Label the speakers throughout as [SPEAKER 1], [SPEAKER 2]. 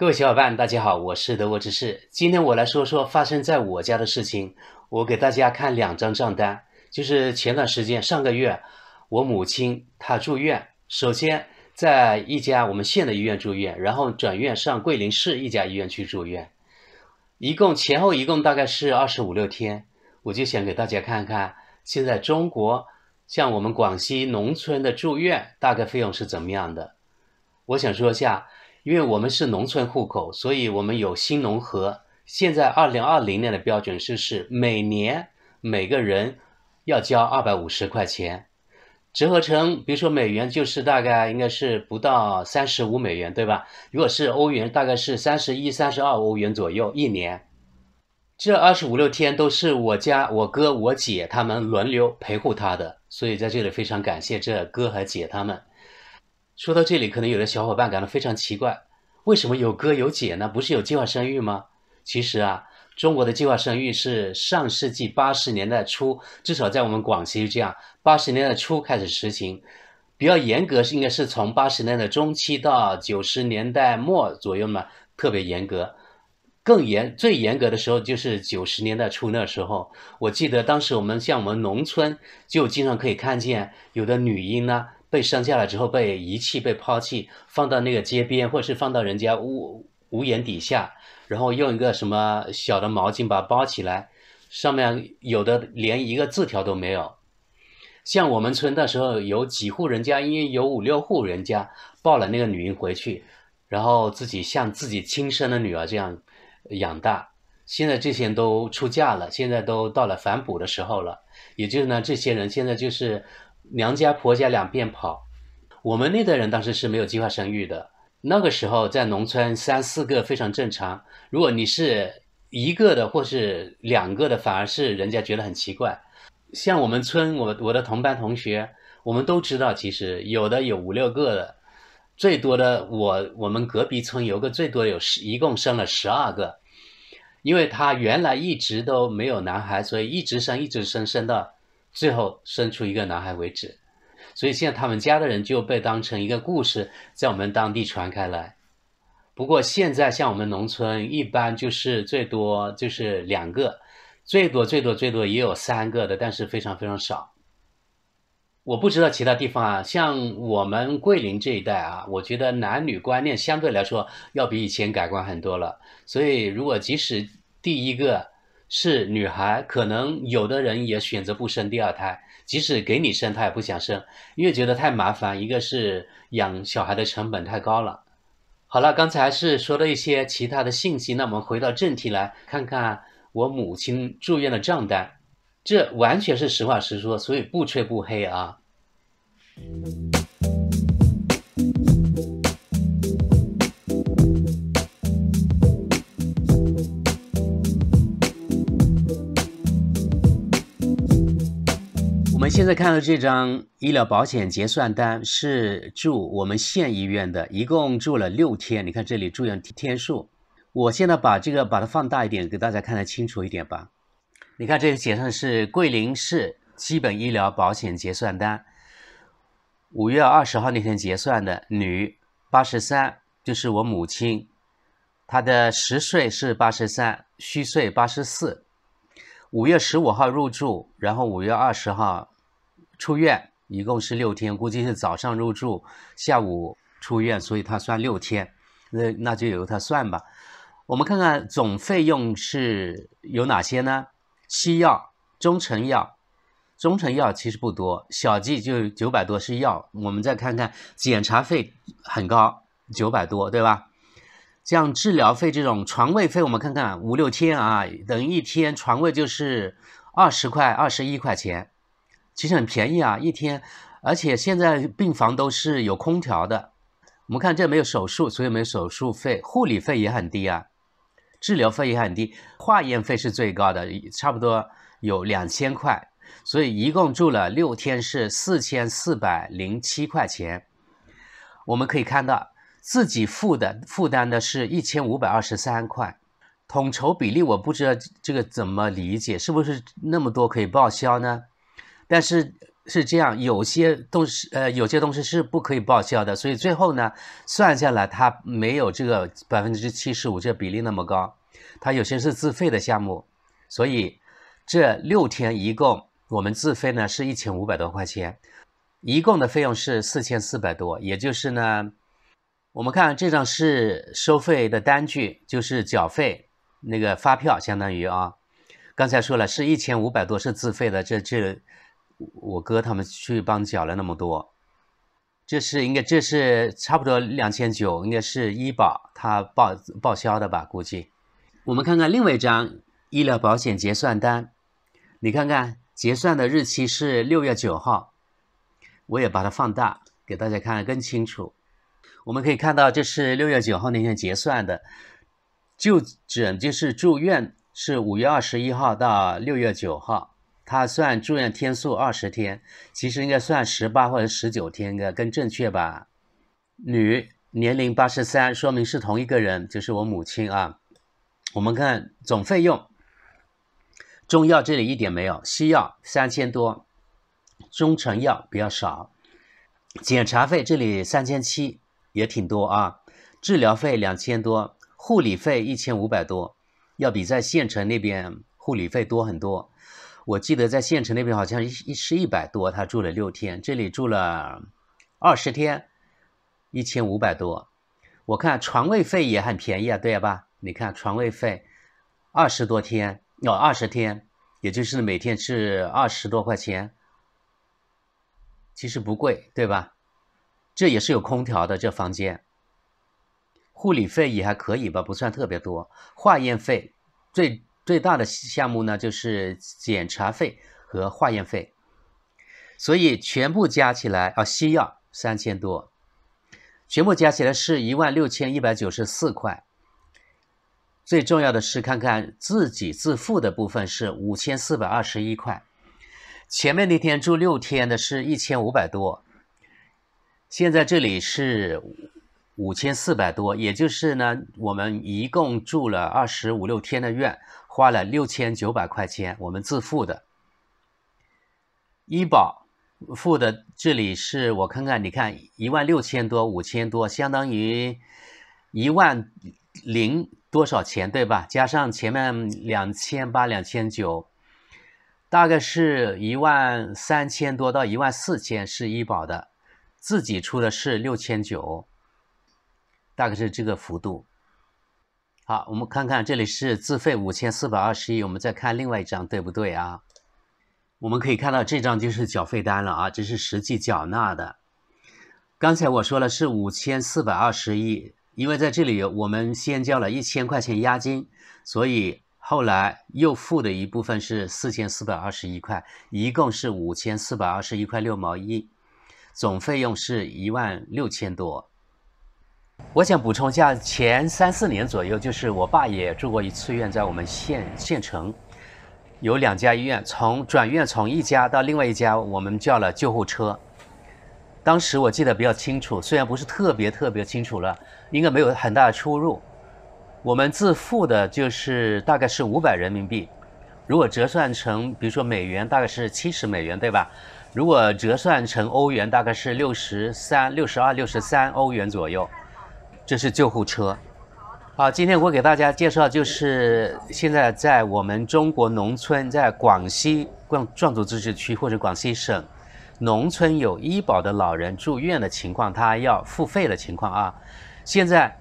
[SPEAKER 1] 各位小伙伴，大家好，我是德国之士。今天我来说说发生在我家的事情。我给大家看两张账单，就是前段时间上个月，我母亲她住院。首先在一家我们县的医院住院，然后转院上桂林市一家医院去住院，一共前后一共大概是二十五六天。我就想给大家看看，现在中国像我们广西农村的住院大概费用是怎么样的。我想说一下。因为我们是农村户口，所以我们有新农合。现在二零二零年的标准是是每年每个人要交二百五十块钱，折合成比如说美元就是大概应该是不到三十五美元，对吧？如果是欧元大概是三十一三十二欧元左右一年。这二十五六天都是我家我哥我姐他们轮流陪护他的，所以在这里非常感谢这哥和姐他们。说到这里，可能有的小伙伴感到非常奇怪，为什么有哥有姐呢？不是有计划生育吗？其实啊，中国的计划生育是上世纪八十年代初，至少在我们广西这样，八十年代初开始实行，比较严格是应该是从八十年代中期到九十年代末左右嘛，特别严格，更严最严格的时候就是九十年代初那时候，我记得当时我们像我们农村就经常可以看见有的女婴呢。被生下来之后被遗弃、被抛弃，放到那个街边，或是放到人家屋屋檐底下，然后用一个什么小的毛巾把它包起来，上面有的连一个字条都没有。像我们村那时候有几户人家，因为有五六户人家抱了那个女婴回去，然后自己像自己亲生的女儿这样养大。现在这些人都出嫁了，现在都到了反哺的时候了，也就是呢，这些人现在就是。娘家婆家两边跑，我们那代人当时是没有计划生育的。那个时候在农村，三四个非常正常。如果你是一个的或是两个的，反而是人家觉得很奇怪。像我们村，我我的同班同学，我们都知道，其实有的有五六个的，最多的我我们隔壁村有个最多有十一共生了十二个，因为他原来一直都没有男孩，所以一直生一直生，生到。最后生出一个男孩为止，所以现在他们家的人就被当成一个故事在我们当地传开来。不过现在像我们农村，一般就是最多就是两个，最多最多最多也有三个的，但是非常非常少。我不知道其他地方啊，像我们桂林这一带啊，我觉得男女观念相对来说要比以前改观很多了。所以如果即使第一个，是女孩，可能有的人也选择不生第二胎，即使给你生，她也不想生，因为觉得太麻烦。一个是养小孩的成本太高了。好了，刚才是说了一些其他的信息，那我们回到正题来，看看我母亲住院的账单，这完全是实话实说，所以不吹不黑啊。我们现在看到这张医疗保险结算单是住我们县医院的，一共住了六天。你看这里住院天数，我现在把这个把它放大一点，给大家看得清楚一点吧。你看这个写上是桂林市基本医疗保险结算单，五月二十号那天结算的，女，八十三，就是我母亲，她的实岁是八十三，虚岁八十四。五月十五号入住，然后五月二十号出院，一共是六天，估计是早上入住，下午出院，所以他算六天，那那就由他算吧。我们看看总费用是有哪些呢？西药、中成药，中成药其实不多，小剂就九百多是药。我们再看看检查费很高，九百多，对吧？像治疗费这种床位费，我们看看五六天啊，等于一天床位就是二十块、二十一块钱，其实很便宜啊，一天。而且现在病房都是有空调的，我们看这没有手术，所以没有手术费，护理费也很低啊，治疗费也很低，化验费是最高的，差不多有两千块，所以一共住了六天是四千四百零七块钱，我们可以看到。自己负的负担的是一千五百二十三块，统筹比例我不知道这个怎么理解，是不是那么多可以报销呢？但是是这样，有些东西呃，有些东西是不可以报销的，所以最后呢，算下来它没有这个百分之七十五这比例那么高，它有些是自费的项目，所以这六天一共我们自费呢是一千五百多块钱，一共的费用是四千四百多，也就是呢。我们看这张是收费的单据，就是缴费那个发票，相当于啊，刚才说了是一千五百多是自费的，这这我哥他们去帮缴了那么多。这是应该这是差不多两千九，应该是医保他报报销的吧？估计。我们看看另外一张医疗保险结算单，你看看结算的日期是六月九号，我也把它放大给大家看更清楚。我们可以看到，这是六月九号那天结算的，就诊就是住院是五月二十一号到六月九号，他算住院天数二十天，其实应该算十八或者十九天，应该更正确吧？女，年龄八十三，说明是同一个人，就是我母亲啊。我们看总费用，中药这里一点没有，西药三千多，中成药比较少，检查费这里三千七。也挺多啊，治疗费两千多，护理费一千五百多，要比在县城那边护理费多很多。我记得在县城那边好像一是一百多，他住了六天，这里住了二十天，一千五百多。我看床位费也很便宜啊，对吧？你看床位费二十多天要二十天，也就是每天是二十多块钱，其实不贵，对吧？这也是有空调的这房间，护理费也还可以吧，不算特别多。化验费最最大的项目呢，就是检查费和化验费，所以全部加起来啊，西药三千多，全部加起来是一万六千一百九十四块。最重要的是看看自己自付的部分是五千四百二十一块，前面那天住六天的是一千五百多。现在这里是五千四百多，也就是呢，我们一共住了二十五六天的院，花了六千九百块钱，我们自付的。医保付的，这里是我看看，你看一万六千多，五千多，相当于一万零多少钱，对吧？加上前面两千八、两千九，大概是一万三千多到一万四千是医保的。自己出的是六千九，大概是这个幅度。好，我们看看这里是自费五千四百二十一，我们再看另外一张，对不对啊？我们可以看到这张就是缴费单了啊，这是实际缴纳的。刚才我说了是五千四百二十一，因为在这里我们先交了一千块钱押金，所以后来又付的一部分是四千四百二十一块，一共是五千四百二十一块六毛一。总费用是一万六千多。我想补充一下，前三四年左右，就是我爸也住过一次院，在我们县县城有两家医院，从转院从一家到另外一家，我们叫了救护车。当时我记得比较清楚，虽然不是特别特别清楚了，应该没有很大的出入。我们自付的就是大概是五百人民币，如果折算成比如说美元，大概是七十美元，对吧？如果折算成欧元，大概是六十三、六十二、六十三欧元左右。这是救护车。好，今天我给大家介绍，就是现在在我们中国农村，在广西壮壮族自治区或者广西省农村有医保的老人住院的情况，他要付费的情况啊。现在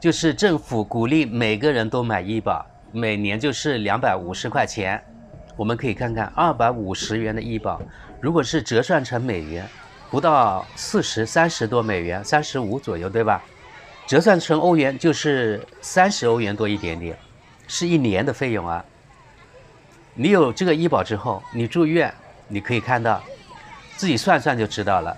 [SPEAKER 1] 就是政府鼓励每个人都买医保，每年就是两百五十块钱。我们可以看看二百五十元的医保，如果是折算成美元，不到四十三十多美元，三十五左右，对吧？折算成欧元就是三十欧元多一点点，是一年的费用啊。你有这个医保之后，你住院，你可以看到，自己算算就知道了。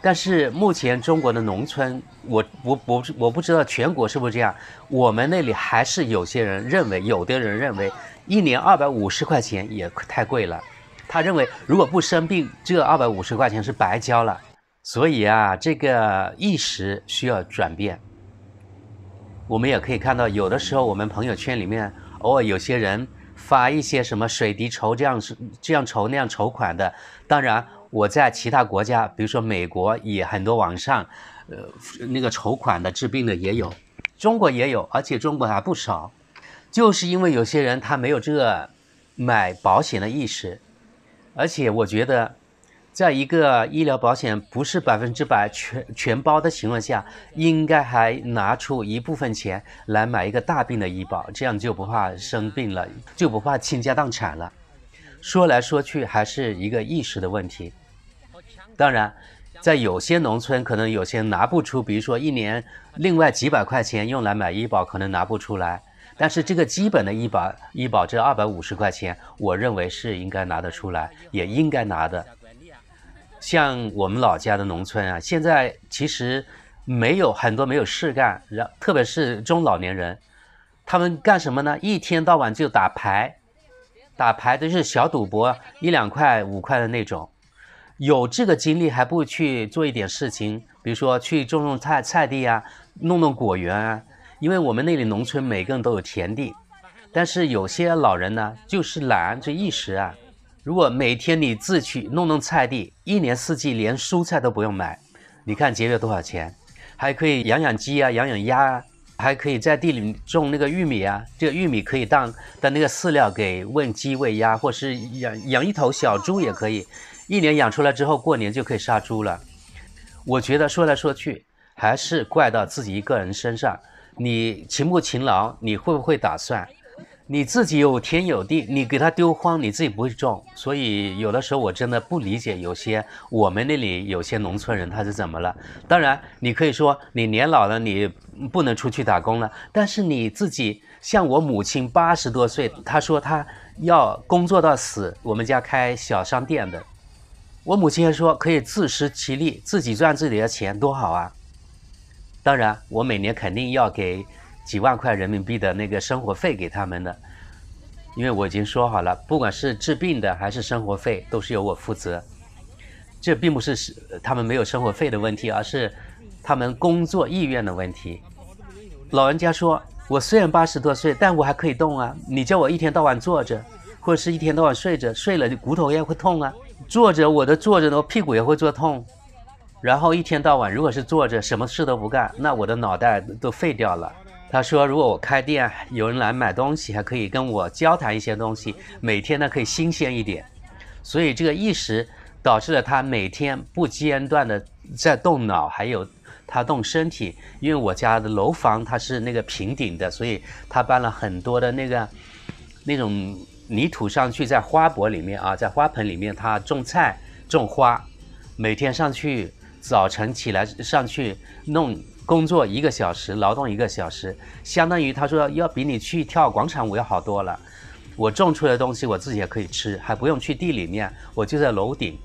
[SPEAKER 1] 但是目前中国的农村，我我我我不知道全国是不是这样，我们那里还是有些人认为，有的人认为。一年二百五十块钱也太贵了，他认为如果不生病，这二百五十块钱是白交了。所以啊，这个意识需要转变。我们也可以看到，有的时候我们朋友圈里面偶尔有些人发一些什么水滴筹这样、这样筹那样筹款的。当然，我在其他国家，比如说美国，也很多网上，呃，那个筹款的治病的也有，中国也有，而且中国还不少。就是因为有些人他没有这个买保险的意识，而且我觉得，在一个医疗保险不是百分之百全全包的情况下，应该还拿出一部分钱来买一个大病的医保，这样就不怕生病了，就不怕倾家荡产了。说来说去还是一个意识的问题。当然，在有些农村可能有些拿不出，比如说一年另外几百块钱用来买医保，可能拿不出来。但是这个基本的医保，医保这二百五十块钱，我认为是应该拿得出来，也应该拿的。像我们老家的农村啊，现在其实没有很多没有事干，然特别是中老年人，他们干什么呢？一天到晚就打牌，打牌都是小赌博，一两块、五块的那种。有这个精力，还不如去做一点事情，比如说去种种菜菜地啊，弄弄果园啊。因为我们那里农村每个人都有田地，但是有些老人呢就是懒，这一时啊。如果每天你自去弄弄菜地，一年四季连蔬菜都不用买，你看节约多少钱？还可以养养鸡啊，养养鸭啊，还可以在地里种那个玉米啊。这个玉米可以当当那个饲料给喂鸡喂鸭，或是养养一头小猪也可以。一年养出来之后，过年就可以杀猪了。我觉得说来说去还是怪到自己一个人身上。你勤不勤劳？你会不会打算？你自己有田有地，你给他丢荒，你自己不会种。所以有的时候我真的不理解，有些我们那里有些农村人他是怎么了？当然，你可以说你年老了，你不能出去打工了。但是你自己像我母亲八十多岁，她说她要工作到死。我们家开小商店的，我母亲还说可以自食其力，自己赚自己的钱，多好啊！当然，我每年肯定要给几万块人民币的那个生活费给他们的，因为我已经说好了，不管是治病的还是生活费，都是由我负责。这并不是是他们没有生活费的问题，而是他们工作意愿的问题。老人家说：“我虽然八十多岁，但我还可以动啊。你叫我一天到晚坐着，或者是一天到晚睡着，睡了骨头也会痛啊。坐着我都坐着呢，屁股也会坐痛。”然后一天到晚，如果是坐着，什么事都不干，那我的脑袋都废掉了。他说，如果我开店，有人来买东西，还可以跟我交谈一些东西，每天呢可以新鲜一点。所以这个意识导致了他每天不间断的在动脑，还有他动身体。因为我家的楼房它是那个平顶的，所以他搬了很多的那个那种泥土上去，在花钵里面啊，在花盆里面，他种菜种花，每天上去。早晨起来上去弄工作一个小时，劳动一个小时，相当于他说要比你去跳广场舞要好多了。我种出的东西我自己也可以吃，还不用去地里面，我就在楼顶。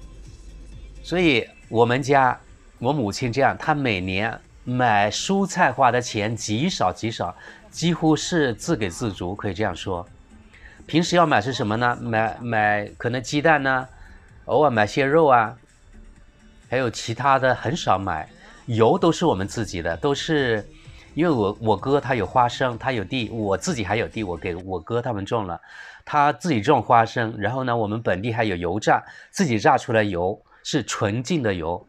[SPEAKER 1] 所以我们家我母亲这样，她每年买蔬菜花的钱极少极少，几乎是自给自足，可以这样说。平时要买是什么呢？买买可能鸡蛋呢，偶尔买些肉啊。还有其他的很少买，油都是我们自己的，都是因为我我哥他有花生，他有地，我自己还有地，我给我哥他们种了，他自己种花生。然后呢，我们本地还有油榨，自己榨出来油是纯净的油，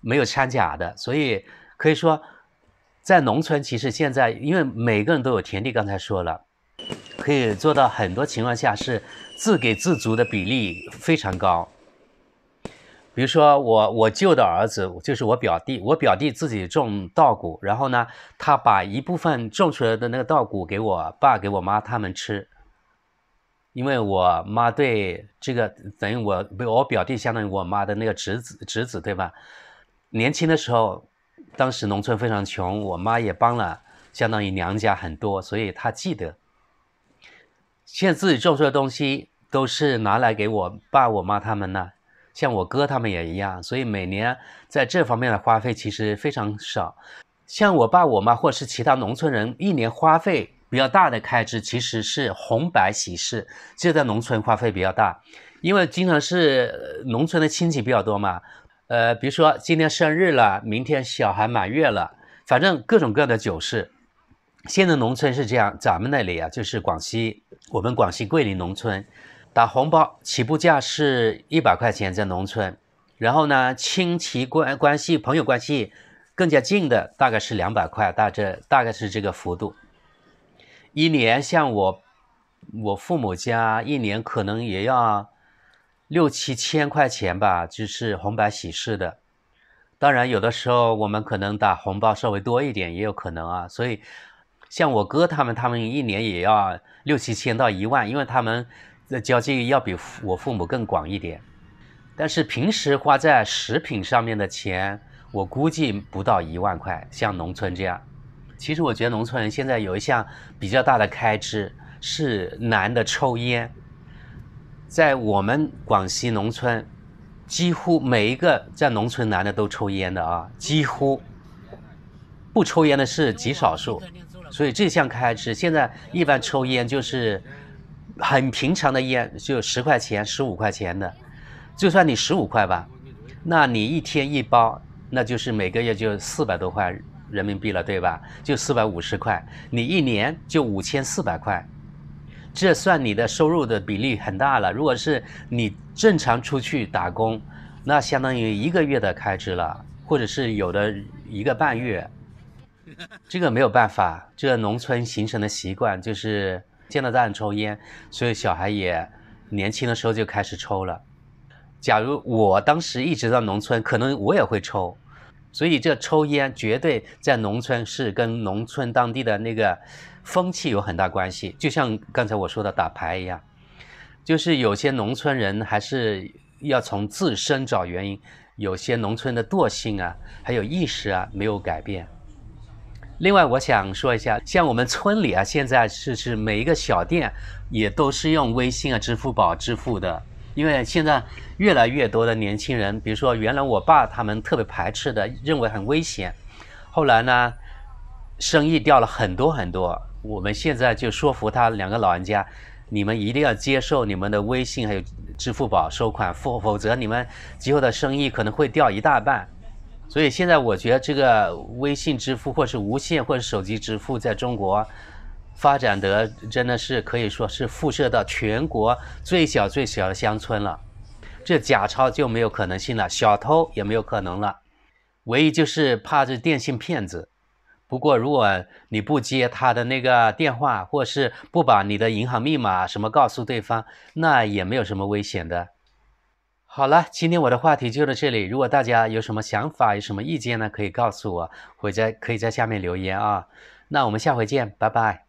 [SPEAKER 1] 没有掺假的，所以可以说在农村，其实现在因为每个人都有田地，刚才说了，可以做到很多情况下是自给自足的比例非常高。比如说我我舅的儿子就是我表弟，我表弟自己种稻谷，然后呢，他把一部分种出来的那个稻谷给我爸给我妈他们吃，因为我妈对这个等于我我表弟相当于我妈的那个侄子侄子对吧？年轻的时候，当时农村非常穷，我妈也帮了相当于娘家很多，所以他记得，现在自己种出的东西都是拿来给我爸我妈他们呢。像我哥他们也一样，所以每年在这方面的花费其实非常少。像我爸我妈或是其他农村人，一年花费比较大的开支其实是红白喜事，这在农村花费比较大，因为经常是农村的亲戚比较多嘛。呃，比如说今天生日了，明天小孩满月了，反正各种各样的酒事。现在农村是这样，咱们那里啊，就是广西，我们广西桂林农村。打红包起步价是一百块钱，在农村，然后呢，亲戚关关系、朋友关系更加近的，大概是两百块，大致大概是这个幅度。一年像我，我父母家一年可能也要六七千块钱吧，就是红白喜事的。当然，有的时候我们可能打红包稍微多一点，也有可能啊。所以，像我哥他们，他们一年也要六七千到一万，因为他们。这交际要比我父母更广一点，但是平时花在食品上面的钱，我估计不到一万块。像农村这样，其实我觉得农村人现在有一项比较大的开支是男的抽烟。在我们广西农村，几乎每一个在农村男的都抽烟的啊，几乎不抽烟的是极少数。所以这项开支现在一般抽烟就是。很平常的烟就十块钱、十五块钱的，就算你十五块吧，那你一天一包，那就是每个月就四百多块人民币了，对吧？就四百五十块，你一年就五千四百块，这算你的收入的比例很大了。如果是你正常出去打工，那相当于一个月的开支了，或者是有的一个半月。这个没有办法，这农村形成的习惯就是。见到大人抽烟，所以小孩也年轻的时候就开始抽了。假如我当时一直到农村，可能我也会抽。所以这抽烟绝对在农村是跟农村当地的那个风气有很大关系。就像刚才我说的打牌一样，就是有些农村人还是要从自身找原因，有些农村的惰性啊，还有意识啊没有改变。另外，我想说一下，像我们村里啊，现在是是每一个小店也都是用微信啊、支付宝支付的，因为现在越来越多的年轻人，比如说原来我爸他们特别排斥的，认为很危险，后来呢，生意掉了很多很多。我们现在就说服他两个老人家，你们一定要接受你们的微信还有支付宝收款，否否则你们今后的生意可能会掉一大半。所以现在我觉得这个微信支付或是无线或是手机支付在中国发展得真的是可以说是辐射到全国最小最小的乡村了，这假钞就没有可能性了，小偷也没有可能了，唯一就是怕这电信骗子。不过如果你不接他的那个电话，或是不把你的银行密码什么告诉对方，那也没有什么危险的。好了，今天我的话题就到这里。如果大家有什么想法、有什么意见呢，可以告诉我，或者可以在下面留言啊。那我们下回见，拜拜。